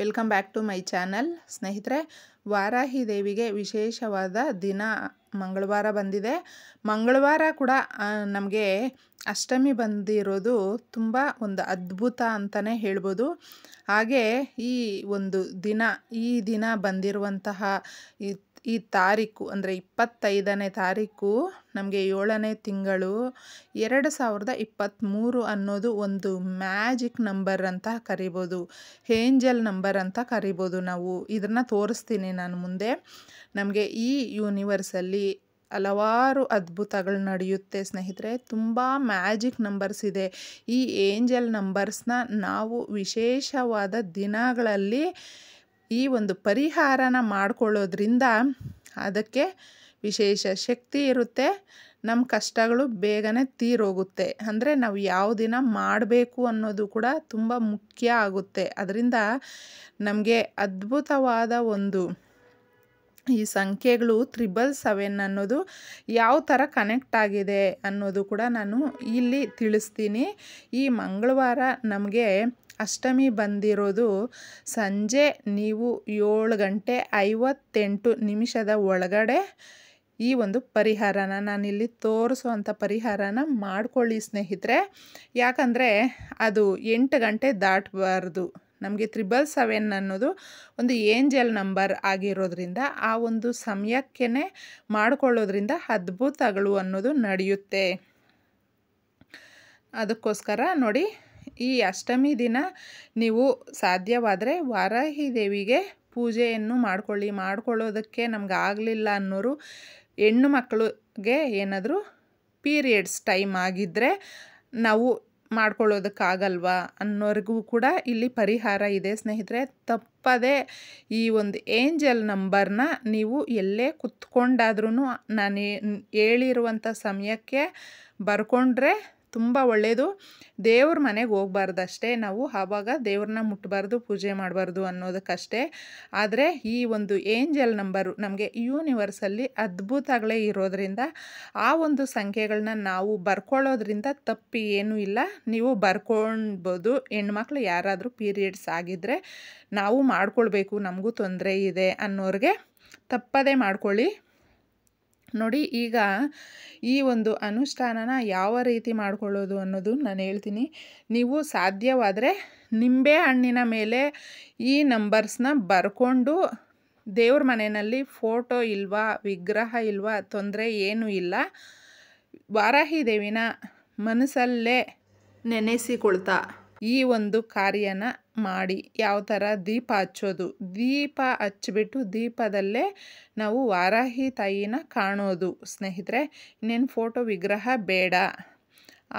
welcome back to my channel ಸ್ನೇಹಿತರೆ ವಾರಾಹಿ ದೇವಿಗೆ ವಿಶೇಷವಾದ ದಿನ ಮಂಗಳವಾರ ಬಂದಿದೆ ಮಂಗಳವಾರ ಕೂಡ ನಮಗೆ ಅಷ್ಟಮಿ ಬಂದಿರೋದು ತುಂಬ ಒಂದು ಅದ್ಭುತ ಅಂತಲೇ ಹೇಳ್ಬೋದು ಹಾಗೆ ಈ ಒಂದು ದಿನ ಈ ದಿನ ಬಂದಿರುವಂತಹ ಈ ಈ ತಾರೀಕು ಅಂದರೆ ಇಪ್ಪತ್ತೈದನೇ ತಾರೀಕು ನಮಗೆ ಏಳನೇ ತಿಂಗಳು ಎರಡು ಸಾವಿರದ ಇಪ್ಪತ್ತ್ಮೂರು ಅನ್ನೋದು ಒಂದು ಮ್ಯಾಜಿಕ್ ನಂಬರ್ ಅಂತ ಕರಿಬೋದು ಏಂಜಲ್ ನಂಬರ್ ಅಂತ ಕರಿಬೋದು ನಾವು ಇದನ್ನು ತೋರಿಸ್ತೀನಿ ನಾನು ಮುಂದೆ ನಮಗೆ ಈ ಯೂನಿವರ್ಸಲ್ಲಿ ಹಲವಾರು ಅದ್ಭುತಗಳು ನಡೆಯುತ್ತೆ ಸ್ನೇಹಿತರೆ ತುಂಬ ಮ್ಯಾಜಿಕ್ ನಂಬರ್ಸ್ ಇದೆ ಈ ಏಂಜಲ್ ನಂಬರ್ಸ್ನ ನಾವು ವಿಶೇಷವಾದ ದಿನಗಳಲ್ಲಿ ಈ ಒಂದು ಪರಿಹಾರನ ಮಾಡಿಕೊಳ್ಳೋದ್ರಿಂದ ಅದಕ್ಕೆ ವಿಶೇಷ ಶಕ್ತಿ ಇರುತ್ತೆ ನಮ್ಮ ಕಷ್ಟಗಳು ಬೇಗನೆ ತೀರೋಗುತ್ತೆ ಅಂದರೆ ನಾವು ಯಾವ ದಿನ ಮಾಡಬೇಕು ಅನ್ನೋದು ಕೂಡ ತುಂಬ ಮುಖ್ಯ ಆಗುತ್ತೆ ಅದರಿಂದ ನಮಗೆ ಅದ್ಭುತವಾದ ಒಂದು ಈ ಸಂಖ್ಯೆಗಳು ತ್ರಿಬಲ್ ಸೆವೆನ್ ಅನ್ನೋದು ಯಾವ ಥರ ಕನೆಕ್ಟ್ ಆಗಿದೆ ಅನ್ನೋದು ಕೂಡ ನಾನು ಇಲ್ಲಿ ತಿಳಿಸ್ತೀನಿ ಈ ಮಂಗಳವಾರ ನಮಗೆ ಅಷ್ಟಮಿ ಬಂದಿರೋದು ಸಂಜೆ ನೀವು ಏಳು ಗಂಟೆ ಐವತ್ತೆಂಟು ನಿಮಿಷದ ಒಳಗಡೆ ಈ ಒಂದು ಪರಿಹಾರನ ನಾನಿಲ್ಲಿ ತೋರಿಸುವಂಥ ಪರಿಹಾರನ ಮಾಡಿಕೊಳ್ಳಿ ಸ್ನೇಹಿತರೆ ಯಾಕಂದರೆ ಅದು ಎಂಟು ಗಂಟೆ ದಾಟಬಾರ್ದು ನಮಗೆ ತ್ರಿಬಲ್ ಸೆವೆನ್ ಅನ್ನೋದು ಒಂದು ಏಂಜಲ್ ನಂಬರ್ ಆಗಿರೋದ್ರಿಂದ ಆ ಒಂದು ಸಮಯಕ್ಕೆ ಮಾಡಿಕೊಳ್ಳೋದ್ರಿಂದ ಅದ್ಭುತಗಳು ಅನ್ನೋದು ನಡೆಯುತ್ತೆ ಅದಕ್ಕೋಸ್ಕರ ನೋಡಿ ಈ ಅಷ್ಟಮಿ ದಿನ ನೀವು ಸಾಧ್ಯವಾದರೆ ವಾರಾಹಿ ದೇವಿಗೆ ಪೂಜೆಯನ್ನು ಮಾಡಿಕೊಳ್ಳಿ ಮಾಡ್ಕೊಳ್ಳೋದಕ್ಕೆ ನಮ್ಗೆ ಆಗಲಿಲ್ಲ ಅನ್ನೋರು ಹೆಣ್ಣು ಮಕ್ಕಳಿಗೆ ಏನಾದರೂ ಪೀರಿಯಡ್ಸ್ ಟೈಮ್ ಆಗಿದ್ದರೆ ನಾವು ಮಾಡ್ಕೊಳ್ಳೋದಕ್ಕಾಗಲ್ವಾ ಅನ್ನೋರಿಗೂ ಕೂಡ ಇಲ್ಲಿ ಪರಿಹಾರ ಇದೆ ಸ್ನೇಹಿತರೆ ತಪ್ಪದೇ ಈ ಒಂದು ಏಂಜಲ್ ನಂಬರ್ನ ನೀವು ಎಲ್ಲೇ ಕುತ್ಕೊಂಡಾದ್ರೂ ನಾನು ಹೇಳಿರುವಂಥ ಸಮಯಕ್ಕೆ ಬರ್ಕೊಂಡ್ರೆ ತುಂಬ ಒಳ್ಳೆಯದು ದೇವ್ರ ಮನೆಗೆ ಹೋಗ್ಬಾರ್ದು ಅಷ್ಟೇ ನಾವು ಆವಾಗ ದೇವ್ರನ್ನ ಮುಟ್ಟಬಾರ್ದು ಪೂಜೆ ಮಾಡಬಾರ್ದು ಅನ್ನೋದಕ್ಕಷ್ಟೇ ಆದರೆ ಈ ಒಂದು ಏಂಜಲ್ ನಂಬರು ನಮಗೆ ಯೂನಿವರ್ಸಲ್ಲಿ ಅದ್ಭುತಗಳೇ ಇರೋದರಿಂದ ಆ ಒಂದು ಸಂಖ್ಯೆಗಳನ್ನ ನಾವು ಬರ್ಕೊಳ್ಳೋದ್ರಿಂದ ತಪ್ಪಿ ಏನೂ ಇಲ್ಲ ನೀವು ಬರ್ಕೊಳ್ಬೋದು ಹೆಣ್ಮಕ್ಳು ಯಾರಾದರೂ ಪೀರಿಯಡ್ಸ್ ಆಗಿದ್ದರೆ ನಾವು ಮಾಡಿಕೊಳ್ಬೇಕು ನಮಗೂ ತೊಂದರೆ ಇದೆ ಅನ್ನೋರಿಗೆ ತಪ್ಪದೇ ಮಾಡ್ಕೊಳ್ಳಿ ನೋಡಿ ಈಗ ಈ ಒಂದು ಅನುಷ್ಠಾನನ ಯಾವ ರೀತಿ ಮಾಡಿಕೊಳ್ಳೋದು ಅನ್ನೋದು ನಾನು ಹೇಳ್ತೀನಿ ನೀವು ಸಾಧ್ಯವಾದರೆ ನಿಂಬೆ ಹಣ್ಣಿನ ಮೇಲೆ ಈ ನಂಬರ್ಸ್ನ ಬರ್ಕೊಂಡು ದೇವ್ರ ಮನೆಯಲ್ಲಿ ಫೋಟೋ ಇಲ್ವಾ ವಿಗ್ರಹ ಇಲ್ವಾ ತೊಂದರೆ ಏನೂ ಇಲ್ಲ ವಾರಾಹಿ ದೇವಿನ ಮನಸ್ಸಲ್ಲೇ ನೆನೆಸಿಕೊಳ್ತಾ ಈ ಒಂದು ಕಾರ್ಯನ ಮಾಡಿ ಯಾವ ಥರ ದೀಪ ಹಚ್ಚೋದು ದೀಪ ಹಚ್ಚಿಬಿಟ್ಟು ದೀಪದಲ್ಲೇ ನಾವು ವಾರಾಹಿ ತಾಯಿನ ಕಾಣೋದು ಸ್ನೇಹಿತರೆ ಇನ್ನೇನು ಫೋಟೋ ವಿಗ್ರಹ ಬೇಡ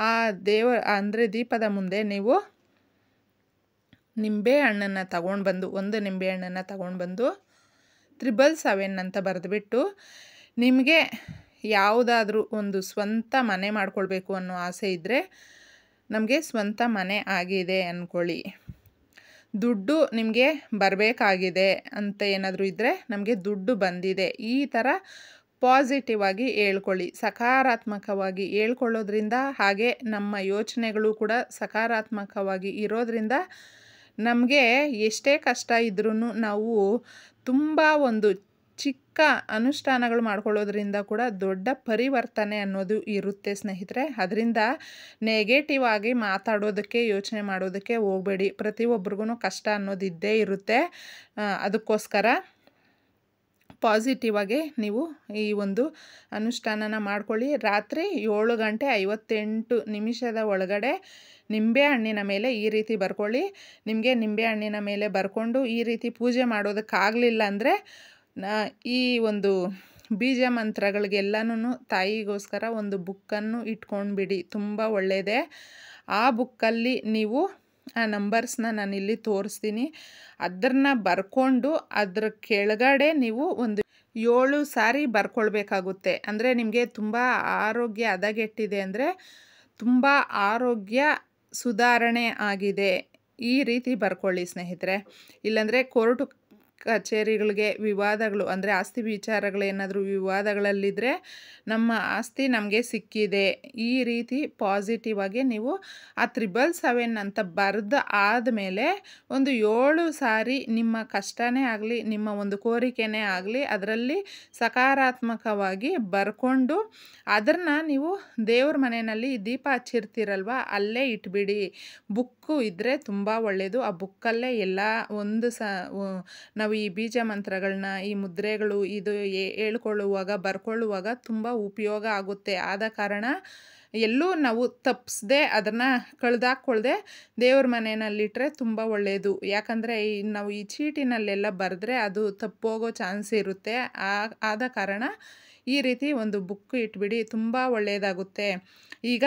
ಆ ದೇವ ಅಂದರೆ ದೀಪದ ಮುಂದೆ ನೀವು ನಿಂಬೆ ಹಣ್ಣನ್ನು ತಗೊಂಡು ಬಂದು ಒಂದು ನಿಂಬೆ ಹಣ್ಣನ್ನು ತಗೊಂಡು ಬಂದು ತ್ರಿಬಲ್ ಸೆವೆನ್ ಅಂತ ಬರೆದುಬಿಟ್ಟು ನಿಮಗೆ ಯಾವುದಾದ್ರೂ ಒಂದು ಸ್ವಂತ ಮನೆ ಮಾಡ್ಕೊಳ್ಬೇಕು ಅನ್ನೋ ಆಸೆ ಇದ್ದರೆ ನಮಗೆ ಸ್ವಂತ ಮನೆ ಆಗಿದೆ ಅಂದ್ಕೊಳ್ಳಿ ದುಡ್ಡು ನಿಮಗೆ ಬರಬೇಕಾಗಿದೆ ಅಂತ ಏನಾದರೂ ಇದ್ದರೆ ನಮಗೆ ದುಡ್ಡು ಬಂದಿದೆ ಈ ಥರ ಪಾಸಿಟಿವ್ ಆಗಿ ಹೇಳ್ಕೊಳ್ಳಿ ಸಕಾರಾತ್ಮಕವಾಗಿ ಹೇಳ್ಕೊಳ್ಳೋದ್ರಿಂದ ಹಾಗೆ ನಮ್ಮ ಯೋಚನೆಗಳು ಕೂಡ ಸಕಾರಾತ್ಮಕವಾಗಿ ಇರೋದರಿಂದ ನಮಗೆ ಎಷ್ಟೇ ಕಷ್ಟ ಇದ್ರೂ ನಾವು ತುಂಬ ಒಂದು ಚಿಕ್ಕ ಅನುಷ್ಠಾನಗಳು ಮಾಡ್ಕೊಳ್ಳೋದ್ರಿಂದ ಕೂಡ ದೊಡ್ಡ ಪರಿವರ್ತನೆ ಅನ್ನೋದು ಇರುತ್ತೆ ಸ್ನೇಹಿತರೆ ಅದರಿಂದ ನೆಗೆಟಿವ್ ಆಗಿ ಮಾತಾಡೋದಕ್ಕೆ ಯೋಚನೆ ಮಾಡೋದಕ್ಕೆ ಹೋಗಬೇಡಿ ಪ್ರತಿಯೊಬ್ಬರಿಗೂ ಕಷ್ಟ ಅನ್ನೋದು ಇದ್ದೇ ಇರುತ್ತೆ ಅದಕ್ಕೋಸ್ಕರ ಪಾಸಿಟಿವ್ ಆಗಿ ನೀವು ಈ ಒಂದು ಅನುಷ್ಠಾನನ ಮಾಡ್ಕೊಳ್ಳಿ ರಾತ್ರಿ ಏಳು ಗಂಟೆ ಐವತ್ತೆಂಟು ನಿಮಿಷದ ಒಳಗಡೆ ನಿಂಬೆ ಹಣ್ಣಿನ ಮೇಲೆ ಈ ರೀತಿ ಬರ್ಕೊಳ್ಳಿ ನಿಮಗೆ ನಿಂಬೆ ಹಣ್ಣಿನ ಮೇಲೆ ಬರ್ಕೊಂಡು ಈ ರೀತಿ ಪೂಜೆ ಮಾಡೋದಕ್ಕಾಗಲಿಲ್ಲ ಅಂದರೆ ಈ ಒಂದು ಬೀಜ ಮಂತ್ರಗಳಿಗೆಲ್ಲನೂ ತಾಯಿಗೋಸ್ಕರ ಒಂದು ಬುಕ್ಕನ್ನು ಇಟ್ಕೊಂಡ್ಬಿಡಿ ತುಂಬ ಒಳ್ಳೆಯದೇ ಆ ಬುಕ್ಕಲ್ಲಿ ನೀವು ಆ ನಂಬರ್ಸ್ನ ನಾನಿಲ್ಲಿ ತೋರಿಸ್ತೀನಿ ಅದನ್ನ ಬರ್ಕೊಂಡು ಅದ್ರ ಕೆಳಗಡೆ ನೀವು ಒಂದು ಏಳು ಸಾರಿ ಬರ್ಕೊಳ್ಬೇಕಾಗುತ್ತೆ ಅಂದರೆ ನಿಮಗೆ ತುಂಬ ಆರೋಗ್ಯ ಹದಗೆಟ್ಟಿದೆ ಅಂದರೆ ತುಂಬ ಆರೋಗ್ಯ ಸುಧಾರಣೆ ಆಗಿದೆ ಈ ರೀತಿ ಬರ್ಕೊಳ್ಳಿ ಸ್ನೇಹಿತರೆ ಇಲ್ಲಾಂದರೆ ಕೋರ್ಟು ಕಚೇರಿಗಳಿಗೆ ವಿವಾದಗಳು ಅಂದರೆ ಆಸ್ತಿ ವಿಚಾರಗಳೇನಾದರೂ ವಿವಾದಗಳಲ್ಲಿದ್ದರೆ ನಮ್ಮ ಆಸ್ತಿ ನಮಗೆ ಸಿಕ್ಕಿದೆ ಈ ರೀತಿ ಪಾಸಿಟಿವ್ ಆಗಿ ನೀವು ಆ ತ್ರಿಬಲ್ ಸೆವೆನ್ ಅಂತ ಬರೆದು ಆದಮೇಲೆ ಒಂದು ಏಳು ಸಾರಿ ನಿಮ್ಮ ಕಷ್ಟನೇ ಆಗಲಿ ನಿಮ್ಮ ಒಂದು ಕೋರಿಕೆನೇ ಆಗಲಿ ಅದರಲ್ಲಿ ಸಕಾರಾತ್ಮಕವಾಗಿ ಬರ್ಕೊಂಡು ಅದನ್ನು ನೀವು ದೇವ್ರ ಮನೆಯಲ್ಲಿ ದೀಪ ಹಚ್ಚಿರ್ತೀರಲ್ವ ಅಲ್ಲೇ ಇಟ್ಬಿಡಿ ಬುಕ್ಕು ಇದ್ದರೆ ತುಂಬ ಒಳ್ಳೆಯದು ಆ ಬುಕ್ಕಲ್ಲೇ ಎಲ್ಲ ಒಂದು ಸ ನಾವು ನಾವು ಈ ಬೀಜ ಮಂತ್ರಗಳನ್ನ ಈ ಮುದ್ರೆಗಳು ಇದು ಹೇಳ್ಕೊಳ್ಳುವಾಗ ಬರ್ಕೊಳ್ಳುವಾಗ ತುಂಬ ಉಪಯೋಗ ಆಗುತ್ತೆ ಆದ ಕಾರಣ ಎಲ್ಲೂ ನಾವು ತಪ್ಪಿಸದೆ ಅದನ್ನು ಕಳೆದಾಕ್ಕೊಳ್ದೆ ದೇವ್ರ ಮನೆಯಲ್ಲಿಟ್ಟರೆ ತುಂಬ ಒಳ್ಳೆಯದು ಯಾಕಂದರೆ ಈ ನಾವು ಈ ಚೀಟಿನಲ್ಲೆಲ್ಲ ಬರೆದ್ರೆ ಅದು ತಪ್ಪೋಗೋ ಚಾನ್ಸ್ ಇರುತ್ತೆ ಆದ ಕಾರಣ ಈ ರೀತಿ ಒಂದು ಬುಕ್ ಇಟ್ಬಿಡಿ ತುಂಬ ಒಳ್ಳೆಯದಾಗುತ್ತೆ ಈಗ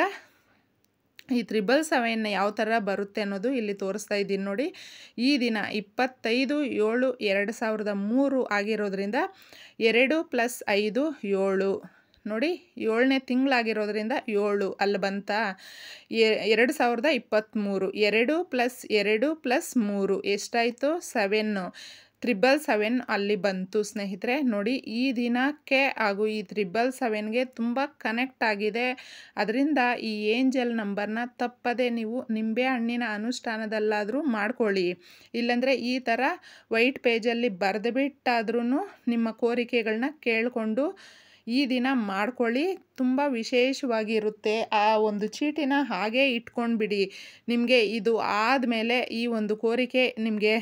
ಈ ತ್ರಿಬಲ್ ಸೆವೆನ್ ಯಾವ ಥರ ಬರುತ್ತೆ ಅನ್ನೋದು ಇಲ್ಲಿ ತೋರಿಸ್ತಾ ಇದ್ದೀನಿ ನೋಡಿ ಈ ದಿನ ಇಪ್ಪತ್ತೈದು ಏಳು ಎರಡು ಸಾವಿರದ ಮೂರು ಆಗಿರೋದ್ರಿಂದ ಎರಡು ಪ್ಲಸ್ ಐದು ಏಳು ನೋಡಿ ಏಳನೇ ತಿಂಗಳಾಗಿರೋದ್ರಿಂದ ಏಳು ಅಲ್ಲಿ ಬಂತ ಎರಡು ಸಾವಿರದ ಇಪ್ಪತ್ತ್ಮೂರು ಎರಡು ಪ್ಲಸ್ ಎರಡು ಪ್ಲಸ್ ಮೂರು ಎಷ್ಟಾಯಿತು ಸೆವೆನ್ನು ತ್ರಿಬಲ್ ಸೆವೆನ್ ಅಲ್ಲಿ ಬಂತು ಸ್ನೇಹಿತರೆ ನೋಡಿ ಈ ದಿನಕ್ಕೆ ಹಾಗೂ ಈ ತ್ರಿಬಲ್ ಸೆವೆನ್ಗೆ ತುಂಬ ಕನೆಕ್ಟ್ ಆಗಿದೆ ಅದರಿಂದ ಈ ಏಂಜಲ್ ನಂಬರ್ನ ತಪ್ಪದೆ ನೀವು ನಿಂಬೆ ಹಣ್ಣಿನ ಅನುಷ್ಠಾನದಲ್ಲಾದರೂ ಮಾಡ್ಕೊಳ್ಳಿ ಇಲ್ಲಾಂದರೆ ಈ ಥರ ವೈಟ್ ಪೇಜಲ್ಲಿ ಬರೆದು ಬಿಟ್ಟಾದ್ರೂ ನಿಮ್ಮ ಕೋರಿಕೆಗಳನ್ನ ಕೇಳಿಕೊಂಡು ಈ ದಿನ ಮಾಡ್ಕೊಳ್ಳಿ ತುಂಬ ವಿಶೇಷವಾಗಿರುತ್ತೆ ಆ ಒಂದು ಚೀಟಿನ ಹಾಗೇ ಬಿಡಿ ನಿಮಗೆ ಇದು ಆದಮೇಲೆ ಈ ಒಂದು ಕೋರಿಕೆ ನಿಮಗೆ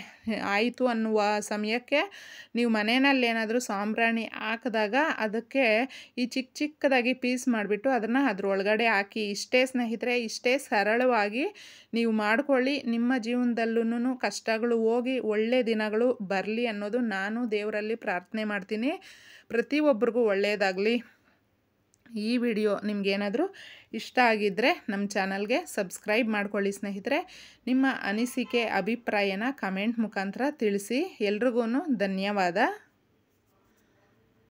ಆಯಿತು ಅನ್ನುವ ಸಮಯಕ್ಕೆ ನೀವು ಏನಾದರೂ ಸಾಂಬ್ರಾಣಿ ಹಾಕಿದಾಗ ಅದಕ್ಕೆ ಈ ಚಿಕ್ಕ ಚಿಕ್ಕದಾಗಿ ಪೀಸ್ ಮಾಡಿಬಿಟ್ಟು ಅದನ್ನು ಅದರೊಳಗಡೆ ಹಾಕಿ ಇಷ್ಟೇ ಸ್ನೇಹಿತರೆ ಇಷ್ಟೇ ಸರಳವಾಗಿ ನೀವು ಮಾಡ್ಕೊಳ್ಳಿ ನಿಮ್ಮ ಜೀವನದಲ್ಲೂ ಕಷ್ಟಗಳು ಹೋಗಿ ಒಳ್ಳೆ ದಿನಗಳು ಬರಲಿ ಅನ್ನೋದು ನಾನು ದೇವರಲ್ಲಿ ಪ್ರಾರ್ಥನೆ ಮಾಡ್ತೀನಿ ಪ್ರತಿಯೊಬ್ಬರಿಗೂ ಒಳ್ಳೆಯದಾಗಲಿ ಈ ವಿಡಿಯೋ ನಿಮಗೇನಾದರೂ ಇಷ್ಟ ಆಗಿದ್ದರೆ ನಮ್ಮ ಚಾನಲ್ಗೆ ಸಬ್ಸ್ಕ್ರೈಬ್ ಮಾಡ್ಕೊಳ್ಳಿ ಸ್ನೇಹಿತರೆ ನಿಮ್ಮ ಅನಿಸಿಕೆ ಅಭಿಪ್ರಾಯನ ಕಮೆಂಟ್ ಮುಖಾಂತರ ತಿಳಿಸಿ ಎಲ್ರಿಗೂ ಧನ್ಯವಾದ